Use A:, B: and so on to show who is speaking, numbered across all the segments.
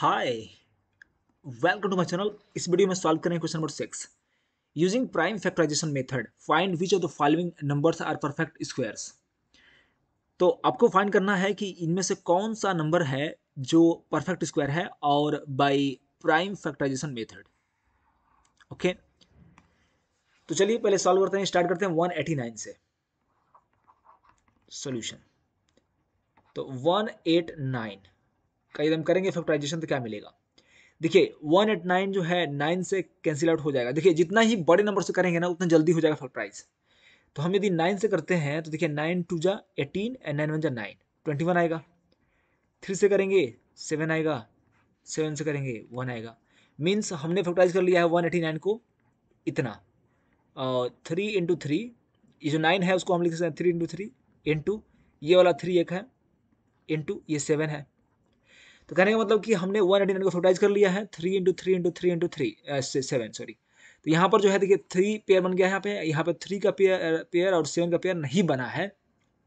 A: Hi welcome to my channel इस video में solve करेंगे question number six using prime factorisation method find which of the following numbers are perfect squares तो आपको find करना है कि इनमें से कौन सा नंबर है जो परफेक्ट स्क्वायर है और by prime factorisation method okay तो चलिए पहले सॉल्व करते हैं स्टार्ट करते हैं 189 से सोल्यूशन तो 189 का यदि हम करेंगे फैक्टराइजेशन तो क्या मिलेगा देखिए वन एट नाइन जो है नाइन से कैंसिल आउट हो जाएगा देखिए जितना ही बड़े नंबर से करेंगे ना उतना जल्दी हो जाएगा फैक्टराइज तो हम यदि नाइन से करते हैं तो देखिए नाइन टू जा एटीन एंड नाइन वन जा नाइन ट्वेंटी वन आएगा थ्री से करेंगे सेवन आएगा सेवन से करेंगे वन आएगा मीन्स हमने फैक्टराइज कर लिया है वन एटी नाइन को इतना थ्री इंटू थ्री ये जो नाइन है उसको हम लिख सकते हैं थ्री इंटू थ्री इंटू ये वाला थ्री एक है इंटू ये सेवन है तो कहने का मतलब कि हमने वन एटी नाइन को फैक्टराइज कर लिया है three into three into three into three seven sorry तो यहाँ पर जो है देखिए थ्री पेयर बन गया है यहाँ पे यहाँ पे थ्री का पेयर पेयर uh, और सेवन का पेयर नहीं बना है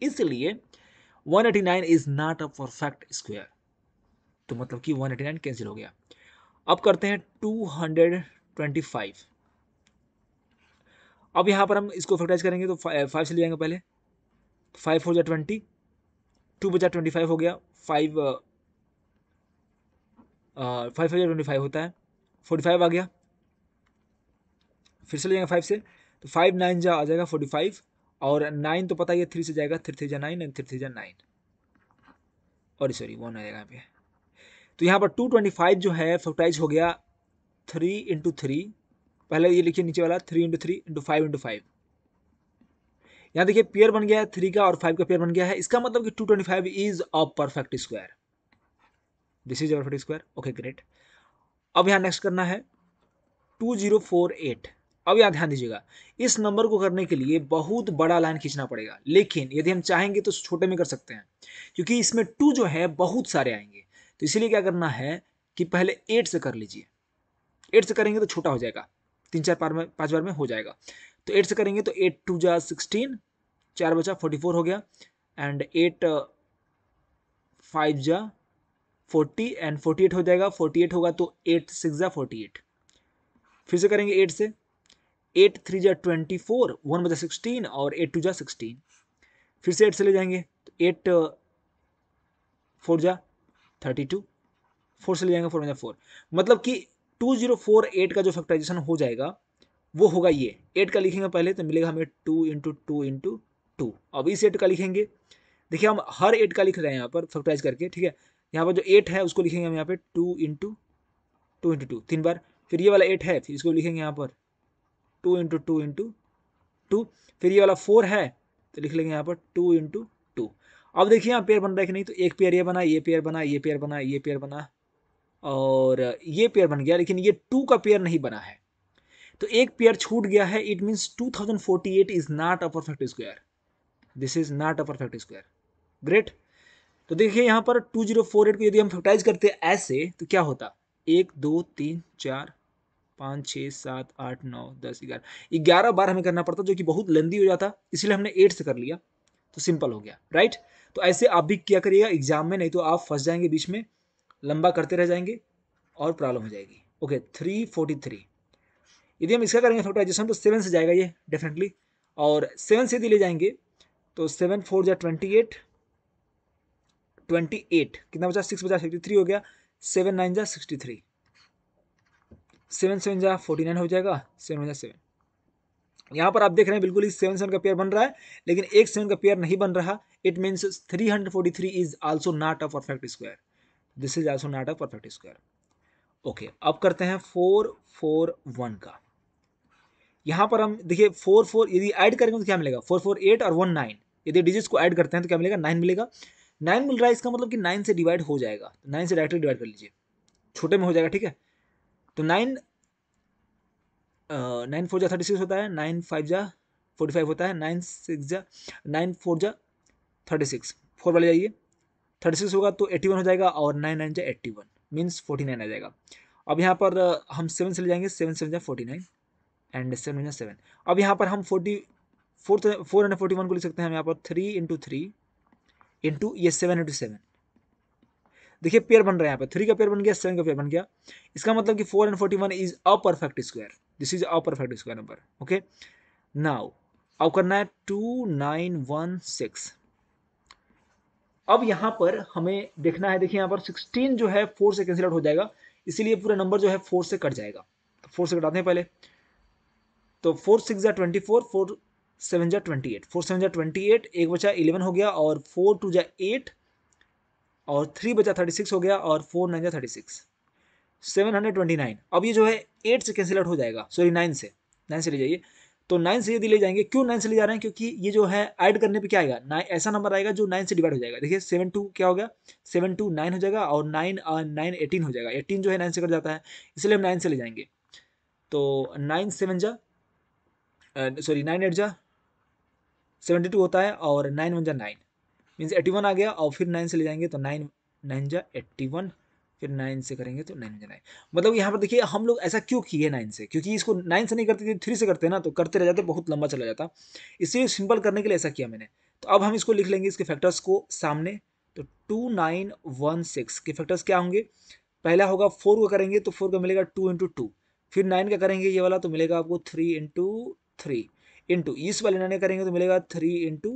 A: इसलिए 189 is not a perfect square तो मतलब कि 189 कैंसिल हो गया अब करते हैं 225 अब यहाँ पर हम इसको फैक्टराइज करेंगे तो फाइव से ले जाएंगे पहले फाइव फोर जा ट्वेंटी टू बजा ट्वेंटी फाइव हो गया five five five twenty five होता है फोर्टी फाइव आ गया फिर से ले जाएंगे फाइव से तो फाइव नाइन जा आ जाएगा फोर्टी फाइव और नाइन तो पता ही है थ्री से जाएगा थ्री थ्री जा नाइन एंड थ्री थ्री जा नाइन और सॉरी वन आ जाएगा यहाँ पे तो यहाँ पर टू ट्वेंटी फाइव जो है फोर्टाइज हो गया थ्री इंटू थ्री पहले ये लिखिए नीचे वाला three into three into five into five यहाँ देखिए पेयर बन गया है थ्री का और फाइव का पेयर बन गया है इसका मतलब कि two twenty five is a perfect square this is our forty square okay great अब यहाँ नेक्स्ट करना है टू जीरो फोर एट अब यहाँ ध्यान दीजिएगा इस नंबर को करने के लिए बहुत बड़ा लाइन खींचना पड़ेगा लेकिन यदि हम चाहेंगे तो छोटे में कर सकते हैं क्योंकि इसमें टू जो है बहुत सारे आएंगे तो इसीलिए क्या करना है कि पहले एट से कर लीजिए एट से करेंगे तो छोटा हो जाएगा तीन चार बार में पाँच बार में हो जाएगा तो एट से करेंगे तो एट टू जा सिक्सटीन चार बचा फोर्टी फोर हो गया एंड एट फाइव जा फोर्टी एंड फोर्टी एट हो जाएगा फोर्टी एट होगा तो एट सिक्स ज़ा फोर्टी एट फिर से करेंगे एट से एट थ्री जा ट्वेंटी फोर वन बजा सिक्सटीन और एट टू जा सिक्सटीन फिर से एट से ले जाएंगे तो एट फोर uh, जा थर्टी टू फोर से ले जाएंगे फोर जा फोर मतलब कि टू जीरो फोर एट का जो फैक्टराइजेशन हो जाएगा वो होगा ये एट का लिखेंगे पहले तो मिलेगा हमें two into two into two अब इस एट का लिखेंगे देखिए हम हर एट का लिख रहे हैं यहाँ पर फैक्टराइज करके ठीक है यहाँ पर जो एट है उसको लिखेंगे हम यहाँ पे two into two into two तीन बार फिर ये वाला एट है फिर इसको लिखेंगे यहाँ पर two into two into two फिर ये वाला फोर है तो लिख लेंगे यहाँ पर टू इंटू टू अब देखिए यहाँ पेयर बन रहा है कि नहीं तो एक पेयर ये बना ये पेयर बना ये पेयर बना ये पेयर बना और ये पेयर बन गया लेकिन ये टू का पेयर नहीं बना है तो एक पेयर छूट गया है it means two thousand forty eight is not a perfect square this is not a perfect square great तो देखिए यहाँ पर टू जीरो फोर एट को यदि हम फैक्टराइज करते ऐसे तो क्या होता एक दो तीन चार पाँच छः सात आठ नौ दस ग्यारह ग्यारह बार हमें करना पड़ता जो कि बहुत लेंदी हो जाता इसलिए हमने एट से कर लिया तो सिंपल हो गया राइट तो ऐसे आप भी क्या करिएगा एग्जाम में नहीं तो आप फंस जाएंगे बीच में लंबा करते रह जाएंगे और प्रॉब्लम हो जाएगी ओके थ्री फोर्टी थ्री यदि हम इसका करेंगे फैक्टराइजेशन तो सेवन से जाएगा ये डेफिनेटली और सेवन से यदि ले जाएंगे तो सेवन फोर जै ट्वेंटी एट ट्वेंटी एट कितना बचा सिक्स बचा सिक्सटी थ्री हो गया सेवन नाइन जा सिक्सटी थ्री सेवन सेवन जा फोर्टी नाइन हो जाएगा सेवन जा सेवन यहाँ पर आप देख रहे हैं बिल्कुल इस सेवन सेवन का पेयर बन रहा है लेकिन एक सेवन का पेयर नहीं बन रहा it means three hundred forty three is also not a perfect square this is also not a perfect square okay अब करते हैं फोर फोर वन का यहाँ पर हम देखिए फोर फोर यदि ऐड करेंगे तो क्या मिलेगा फोर फोर एट और वन नाइन यदि डिजिट्स को ऐड करते हैं तो क्या मिलेगा नाइन मिलेगा नाइन मिल रहा है इसका मतलब कि नाइन से डिवाइड हो जाएगा तो नाइन से डायरेक्टली डिवाइड कर लीजिए छोटे में हो जाएगा ठीक है तो नाइन नाइन फोर जा थर्टी सिक्स होता है नाइन फाइव जा फोर्टी फाइव होता है नाइन सिक्स जा नाइन फोर जा थर्टी सिक्स फोर वाले जाइए थर्टी सिक्स होगा तो एट्टी वन हो जाएगा और नाइन नाइन जा eighty one means forty nine आ जाएगा अब यहाँ पर हम सेवन से ले जाएंगे सेवन सेवन जा फोर्टी नाइन एंड सेवन जा सेवन अब यहाँ पर हम forty four four hundred forty one को लिख सकते हैं हम यहाँ पर थ्री इंटू थ्री इंटू ये सेवन इंटू सेवन देखिए पेयर बन रहा है यहाँ पे थ्री का पेयर बन गया सेवन का पेयर बन गया इसका मतलब कि four and forty one is a perfect square this is a perfect square number okay now अब करना है टू नाइन वन सिक्स अब यहाँ पर हमें देखना है देखिए यहाँ पर सिक्सटीन जो है फोर से कैंसिल आउट हो जाएगा इसीलिए पूरा नंबर जो है फोर से कट जाएगा तो फोर से कटाते हैं पहले तो फोर सिक्स या ट्वेंटी फोर फोर सेवन जा ट्वेंटी एट फोर सेवन जा ट्वेंटी एट एक बचा इलेवन हो गया और फोर टू जा एट और थ्री बचा थर्टी सिक्स हो गया और फोर नाइन जा thirty six seven hundred twenty nine अब ये जो है एट से कैंसिल आउट हो जाएगा सॉरी नाइन से नाइन से ले जाइए तो नाइन से यदि ले जाएंगे क्यों नाइन से ले जा रहे हैं क्योंकि ये जो है ऐड करने पे क्या आएगा नाइन ऐसा नंबर आएगा जो नाइन से डिवाइड हो जाएगा देखिए सेवन टू क्या हो गया सेवन टू नाइन हो जाएगा और नाइन नाइन एटीन हो जाएगा एटीन जो है नाइन से कट जाता है इसलिए हम नाइन से ले जाएंगे तो नाइन सेवन जा सॉरी नाइन एट जा सेवेंटी टू होता है और नाइन वन जा नाइन मीन्स एट्टी वन आ गया और फिर नाइन से ले जाएंगे तो नाइन नाइन जा एट्टी वन फिर नाइन से करेंगे तो नाइन जा नाइन मतलब यहाँ पर देखिए हम लोग ऐसा क्यों किए नाइन से क्योंकि इसको नाइन से नहीं करते थे थ्री से करते ना तो करते रह जाते बहुत लंबा चला जाता इसलिए सिंपल करने के लिए ऐसा किया मैंने तो अब हम इसको लिख लेंगे इसके फैक्टर्स को सामने तो टू नाइन वन सिक्स के फैक्टर्स क्या होंगे पहला होगा फोर का करेंगे तो फोर का मिलेगा टू इंटू टू फिर नाइन का करेंगे ये वाला तो मिलेगा आपको थ्री इंटू थ्री इंटू इस वाले नन करेंगे तो मिलेगा थ्री इंटू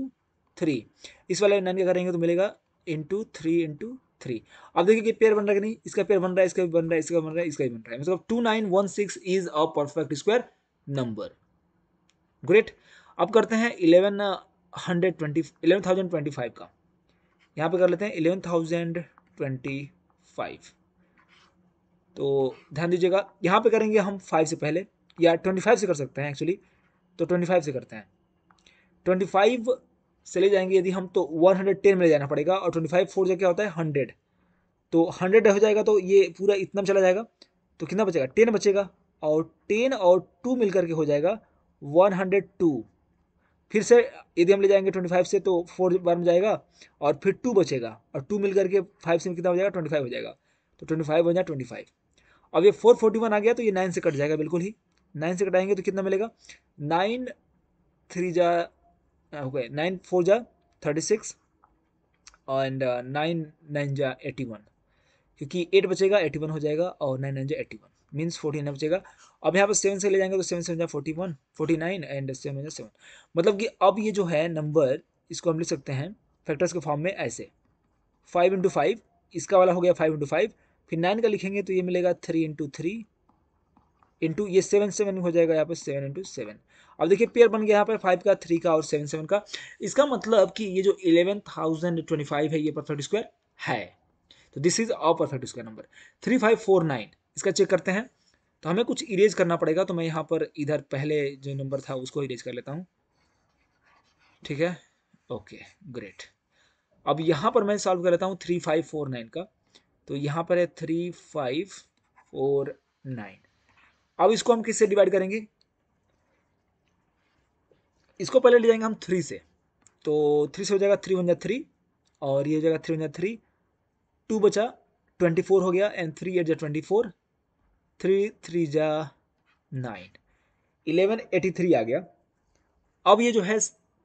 A: थ्री इस वाले नन करेंगे तो मिलेगा इंटू थ्री इंटू थ्री अब देखिए कि पेयर बन रहा है कि नहीं इसका पेयर बन रहा है इसका भी बन रहा है इसका बन रहा है इसका भी बन रहा है मतलब two nine one six is a perfect square number great अब करते हैं eleven hundred twenty eleven thousand twenty five का यहाँ पे कर लेते हैं इलेवन थाउजेंड ट्वेंटी फाइव तो ध्यान दीजिएगा यहाँ पे करेंगे हम फाइव से पहले या ट्वेंटी फाइव से कर सकते हैं एक्चुअली तो ट्वेंटी फाइव से करते हैं ट्वेंटी फाइव से ले जाएंगे यदि हम तो वन हंड्रेड टेन में ले जाना पड़ेगा और ट्वेंटी फाइव फोर से क्या होता है हंड्रेड तो हंड्रेड हो जाएगा तो ये पूरा इतना में चला जाएगा तो कितना बचेगा टेन बचेगा और टेन और टू मिल करके हो जाएगा वन हंड्रेड टू फिर से यदि हम ले जाएंगे ट्वेंटी फाइव से तो फोर बार में जाएगा और फिर टू बचेगा और टू मिल करके फाइव से कितना हो जाएगा ट्वेंटी फाइव हो जाएगा तो ट्वेंटी फाइव हो जाएगा ट्वेंटी फाइव अब ये फोर फोर्टी वन आ गया तो ये नाइन से कट जाएगा बिल्कुल ही नाइन से कटाएंगे तो कितना मिलेगा नाइन थ्री जा हो गए नाइन फोर जा thirty six and uh, nine nine जा एटी वन क्योंकि एट बचेगा एटी वन हो जाएगा और नाइन नाइन जा eighty one means forty nine बचेगा अब यहाँ पर सेवन से ले जाएंगे तो सेवन सेवन जा forty one forty nine and seven जा सेवन मतलब कि अब ये जो है नंबर इसको हम लिख सकते हैं फैक्टर्स के फॉर्म में ऐसे फाइव इंटू फाइव इसका वाला हो गया फाइव इंटू फाइव फिर नाइन का लिखेंगे तो ये मिलेगा थ्री इंटू थ्री इंटू ये सेवन सेवन हो जाएगा यहाँ पे सेवन इंटू सेवन अब देखिए पेयर बन गया यहाँ पे फाइव का थ्री का और सेवन सेवन का इसका मतलब कि ये जो इलेवन थाउजेंड ट्वेंटी फाइव है ये परफेक्ट स्क्वायर है तो this is a perfect square number three five four nine इसका चेक करते हैं तो हमें कुछ इरेज करना पड़ेगा तो मैं यहाँ पर इधर पहले जो नंबर था उसको इरेज कर लेता हूँ ठीक है ओके ग्रेट अब यहाँ पर मैं सॉल्व कर लेता हूँ थ्री फाइव फोर नाइन का तो यहाँ पर है थ्री फाइव फोर नाइन अब इसको हम किससे डिवाइड करेंगे इसको पहले ले जाएंगे हम थ्री से तो थ्री से हो जाएगा थ्री वन जा थ्री और ये हो जाएगा थ्री वन जा थ्री टू बचा ट्वेंटी फोर हो गया एंड थ्री एट जा ट्वेंटी फोर थ्री थ्री जा नाइन इलेवन एटी थ्री आ गया अब ये जो है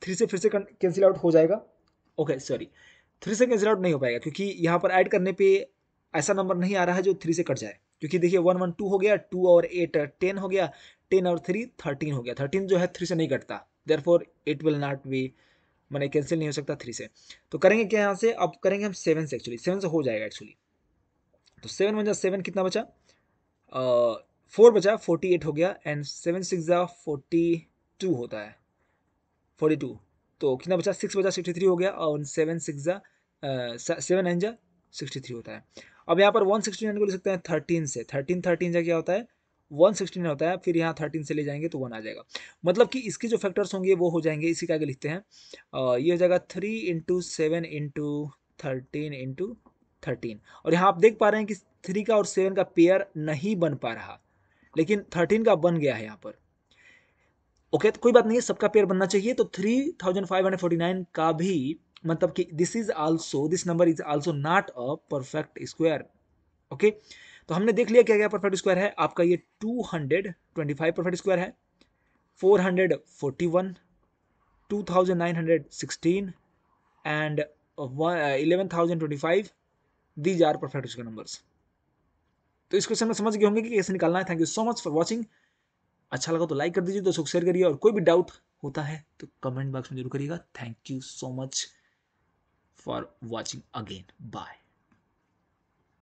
A: थ्री से फिर से कैंसिल आउट हो जाएगा ओके सॉरी थ्री से कैंसिल आउट नहीं हो पाएगा क्योंकि यहाँ पर ऐड करने पे ऐसा नंबर नहीं आ रहा है जो थ्री से कट जाए क्योंकि देखिए वन वन टू हो गया टू और एट टेन uh, हो गया टेन और थ्री थर्टीन हो गया थर्टीन जो है थ्री से नहीं कटता therefore it will not be मैंने कैंसिल नहीं हो सकता थ्री से तो करेंगे क्या यहाँ से अब करेंगे हम सेवन से एक्चुअली सेवन से हो जाएगा एक्चुअली तो सेवन बचा सेवन कितना बचा फोर uh, बचा फोर्टी एट हो गया एंड सेवन सिक्स ज़ा फोर्टी टू होता है फोर्टी टू तो कितना बचा सिक्स बचा सिक्सटी थ्री हो गया और सेवन सिक्स ज़ा सेवन नाइन ज़ा सिक्सटी थ्री होता है अब यहाँ पर वन सिक्सटी नाइन को ले सकते हैं थर्टीन से थर्टीन थर्टीन जगह क्या होता है वन होता है फिर यहाँ थर्टीन से ले जाएंगे तो वन आ जाएगा मतलब कि इसके जो फैक्टर्स होंगे वो हो जाएंगे इसी का आगे लिखते हैं ये हो जाएगा three into seven into thirteen into thirteen और यहाँ आप देख पा रहे हैं कि थ्री का और सेवन का पेयर नहीं बन पा रहा लेकिन थर्टीन का बन गया है यहाँ पर ओके तो कोई बात नहीं है सबका पेयर बनना चाहिए तो three thousand five hundred forty nine का भी मतलब कि this is also this number is also not a perfect square okay तो हमने देख लिया क्या क्या परफेक्ट स्क्वायर है आपका ये 225 परफेक्ट स्क्वायर है 441 2916 and 11025 these are perfect square numbers तो इस क्वेश्चन में समझ गए होंगे कि कैसे निकालना है thank you so much for watching अच्छा लगा तो लाइक कर दीजिए दोस्तों शेयर करिए और कोई भी डाउट होता है तो कमेंट बॉक्स में जरूर करिएगा thank you so much for watching again. Bye.